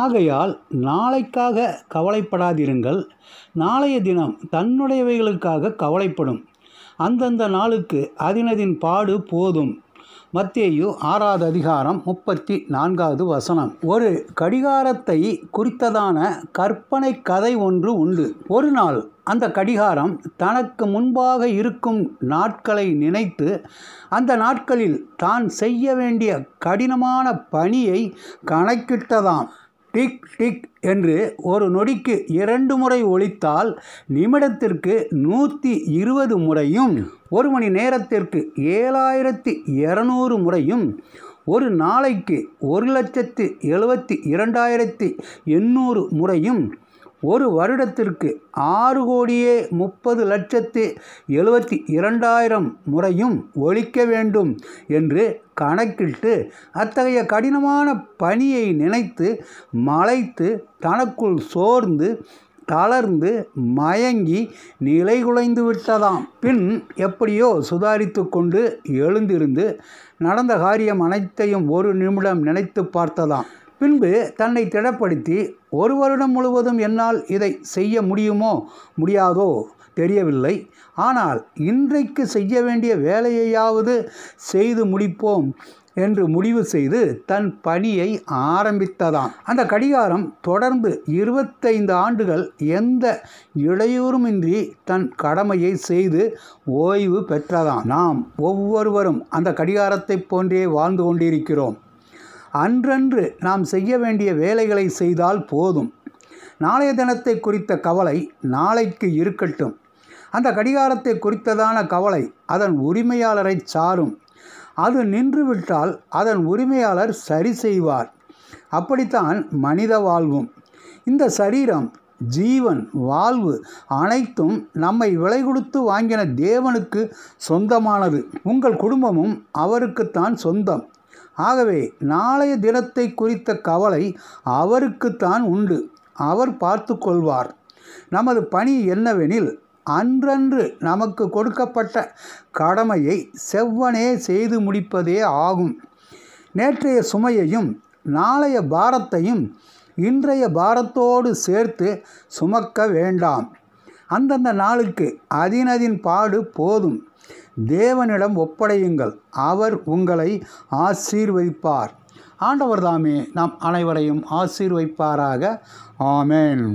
ஆகையால் நாளைக்காக கவலைப்படாதிருங்கள் நாளைய தினம் தன்னுடையவைகளுக்காக கவலைப்படும் அந்தந்த நாளுக்கு அதினதின் பாடு போதும் மத்தேயு ஆறாவது அதிகாரம் முப்பத்தி நான்காவது வசனம் ஒரு கடிகாரத்தை குறித்ததான கற்பனை கதை ஒன்று உண்டு ஒரு நாள் அந்த கடிகாரம் தனக்கு முன்பாக இருக்கும் நாட்களை நினைத்து அந்த நாட்களில் தான் செய்ய வேண்டிய கடினமான பணியை கணக்கிட்டதாம் டிக் டிக் என்று ஒரு நொடிக்கு இரண்டு முறை ஒழித்தால் நிமிடத்திற்கு நூற்றி இருபது முறையும் ஒரு மணி நேரத்திற்கு ஏழாயிரத்தி இரநூறு முறையும் ஒரு நாளைக்கு ஒரு லட்சத்து எழுபத்தி இரண்டாயிரத்தி எண்ணூறு முறையும் ஒரு வருடத்திற்கு ஆறு கோடியே முப்பது லட்சத்து எழுபத்தி இரண்டாயிரம் முறையும் ஒழிக்க வேண்டும் என்று கணக்கிட்டு அத்தகைய கடினமான பணியை நினைத்து மலைத்து தனக்குள் சோர்ந்து தளர்ந்து மயங்கி நிலைகுலைந்து விட்டதாம் பின் எப்படியோ சுதாரித்து கொண்டு எழுந்திருந்து நடந்த காரியம் அனைத்தையும் ஒரு நிமிடம் நினைத்து பார்த்ததாம் பின்பு தன்னை திடப்படுத்தி ஒரு வருடம் முழுவதும் என்னால் இதை செய்ய முடியுமோ முடியாதோ தெரியவில்லை ஆனால் இன்றைக்கு செய்ய வேண்டிய வேலையையாவது செய்து முடிப்போம் என்று முடிவு செய்து தன் பணியை ஆரம்பித்ததாம் அந்த கடிகாரம் தொடர்ந்து இருபத்தைந்து ஆண்டுகள் எந்த இடையூறுமின்றி தன் கடமையை செய்து ஓய்வு பெற்றதாம் நாம் ஒவ்வொருவரும் அந்த கடிகாரத்தை போன்றே வாழ்ந்து கொண்டிருக்கிறோம் அன்றன்று நாம் செய்ய வேண்டிய வேலைகளை செய்தால் போதும் நாளைய தினத்தை குறித்த கவலை நாளைக்கு இருக்கட்டும் அந்த கடிகாரத்தை குறித்ததான கவலை அதன் உரிமையாளரை சாரும் அது நின்றுவிட்டால் அதன் உரிமையாளர் சரி செய்வார் அப்படித்தான் மனித வாழ்வும் இந்த சரீரம் ஜீவன் வாழ்வு அனைத்தும் நம்மை விலை கொடுத்து வாங்கின தேவனுக்கு சொந்தமானது உங்கள் குடும்பமும் அவருக்குத்தான் சொந்தம் ஆகவே நாளைய தினத்தை குறித்த கவலை அவருக்குத்தான் உண்டு அவர் பார்த்து கொள்வார் நமது பணி என்னவெனில் அன்றன்று நமக்கு கொடுக்கப்பட்ட கடமையை செவ்வனே செய்து முடிப்பதே ஆகும் நேற்றைய சுமையையும் நாளைய பாரத்தையும் இன்றைய பாரத்தோடு சேர்த்து சுமக்க வேண்டாம் அந்தந்த நாளுக்கு அதினதின் பாடு போதும் தேவனிடம் ஒப்படையுங்கள் அவர் உங்களை ஆசீர்வதிப்பார் ஆண்டவர் தாமே நாம் அனைவரையும் ஆசீர்வைப்பாராக ஆமேன்